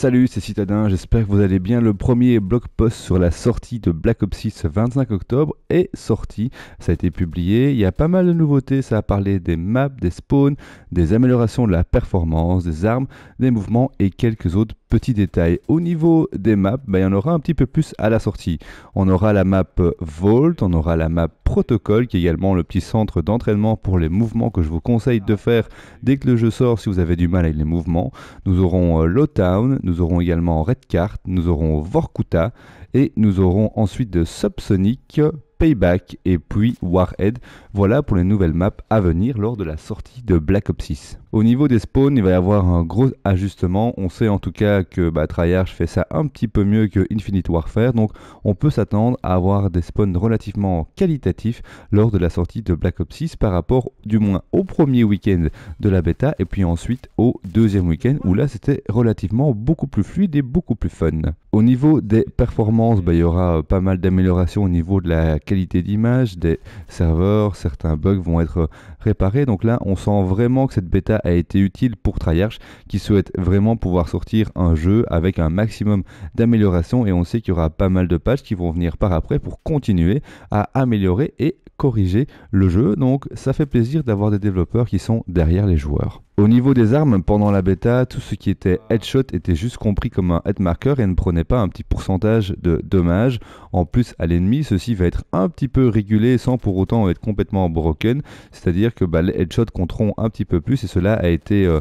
Salut, c'est Citadin, j'espère que vous allez bien. Le premier blog post sur la sortie de Black Ops 6 25 octobre est sorti. Ça a été publié, il y a pas mal de nouveautés, ça a parlé des maps, des spawns, des améliorations de la performance, des armes, des mouvements et quelques autres Petit détail, au niveau des maps, bah, il y en aura un petit peu plus à la sortie. On aura la map euh, Vault, on aura la map Protocol, qui est également le petit centre d'entraînement pour les mouvements que je vous conseille de faire dès que le jeu sort si vous avez du mal avec les mouvements. Nous aurons euh, Lowtown, nous aurons également Red Cart, nous aurons Vorkuta, et nous aurons ensuite de euh, Subsonic Payback et puis Warhead. Voilà pour les nouvelles maps à venir lors de la sortie de Black Ops 6. Au niveau des spawns, il va y avoir un gros ajustement. On sait en tout cas que bah, fait ça un petit peu mieux que Infinite Warfare, donc on peut s'attendre à avoir des spawns relativement qualitatifs lors de la sortie de Black Ops 6 par rapport du moins au premier week-end de la bêta et puis ensuite au deuxième week-end où là c'était relativement beaucoup plus fluide et beaucoup plus fun. Au niveau des performances, bah, il y aura pas mal d'améliorations au niveau de la qualité d'image des serveurs, certains bugs vont être réparés, donc là on sent vraiment que cette bêta a été utile pour Treyarch qui souhaite vraiment pouvoir sortir un jeu avec un maximum d'améliorations et on sait qu'il y aura pas mal de pages qui vont venir par après pour continuer à améliorer et corriger le jeu. Donc ça fait plaisir d'avoir des développeurs qui sont derrière les joueurs. Au niveau des armes, pendant la bêta, tout ce qui était headshot était juste compris comme un headmarker et ne prenait pas un petit pourcentage de dommages. En plus, à l'ennemi, ceci va être un petit peu régulé sans pour autant être complètement broken, c'est-à-dire que bah, les headshots compteront un petit peu plus et cela a été euh,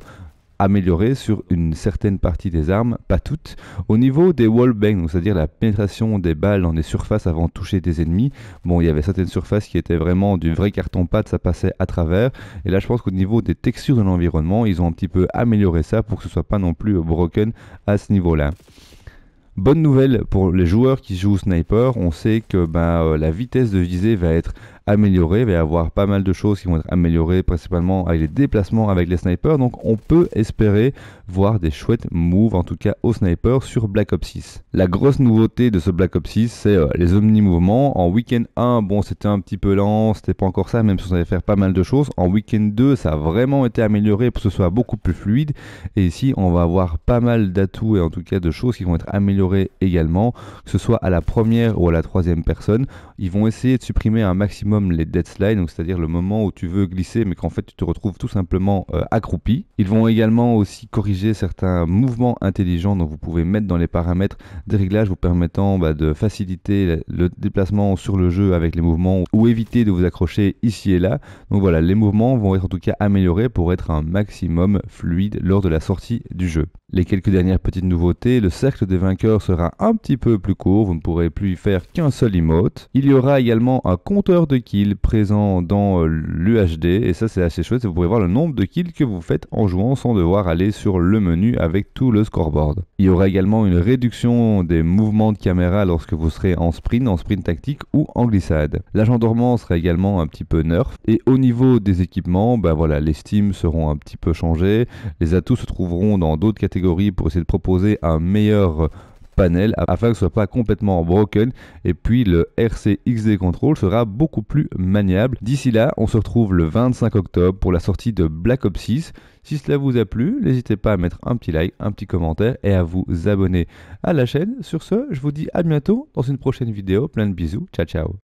amélioré sur une certaine partie des armes, pas toutes. Au niveau des wallbangs, c'est-à-dire la pénétration des balles dans des surfaces avant de toucher des ennemis, bon, il y avait certaines surfaces qui étaient vraiment du vrai carton-pâte, ça passait à travers. Et là, je pense qu'au niveau des textures de l'environnement, ils ont un petit peu amélioré ça pour que ce soit pas non plus broken à ce niveau-là. Bonne nouvelle pour les joueurs qui jouent sniper, on sait que ben, euh, la vitesse de visée va être améliorer Il va y avoir pas mal de choses qui vont être améliorées, principalement avec les déplacements avec les snipers. Donc on peut espérer voir des chouettes moves, en tout cas au sniper, sur Black Ops 6. La grosse nouveauté de ce Black Ops 6, c'est euh, les omni-mouvements. En week-end 1, bon, c'était un petit peu lent, c'était pas encore ça, même si on allait faire pas mal de choses. En week-end 2, ça a vraiment été amélioré pour que ce soit beaucoup plus fluide. Et ici, on va avoir pas mal d'atouts et en tout cas de choses qui vont être améliorées également, que ce soit à la première ou à la troisième personne. Ils vont essayer de supprimer un maximum les slides donc c'est-à-dire le moment où tu veux glisser mais qu'en fait tu te retrouves tout simplement euh, accroupi. Ils vont également aussi corriger certains mouvements intelligents dont vous pouvez mettre dans les paramètres des réglages vous permettant bah, de faciliter le déplacement sur le jeu avec les mouvements ou éviter de vous accrocher ici et là. Donc voilà, les mouvements vont être en tout cas améliorés pour être un maximum fluide lors de la sortie du jeu. Les quelques dernières petites nouveautés, le cercle des vainqueurs sera un petit peu plus court, vous ne pourrez plus faire qu'un seul emote. Il y aura également un compteur de kills présents dans euh, l'UHD et ça c'est assez chouette, vous pourrez voir le nombre de kills que vous faites en jouant sans devoir aller sur le menu avec tout le scoreboard. Il y aura également une réduction des mouvements de caméra lorsque vous serez en sprint, en sprint tactique ou en glissade. L'agent dormant sera également un petit peu nerf et au niveau des équipements, ben voilà, les steams seront un petit peu changés, les atouts se trouveront dans d'autres catégories pour essayer de proposer un meilleur panel afin que ce soit pas complètement broken et puis le RCXD Control sera beaucoup plus maniable. D'ici là, on se retrouve le 25 octobre pour la sortie de Black Ops 6. Si cela vous a plu, n'hésitez pas à mettre un petit like, un petit commentaire et à vous abonner à la chaîne. Sur ce, je vous dis à bientôt dans une prochaine vidéo. Plein de bisous. Ciao ciao.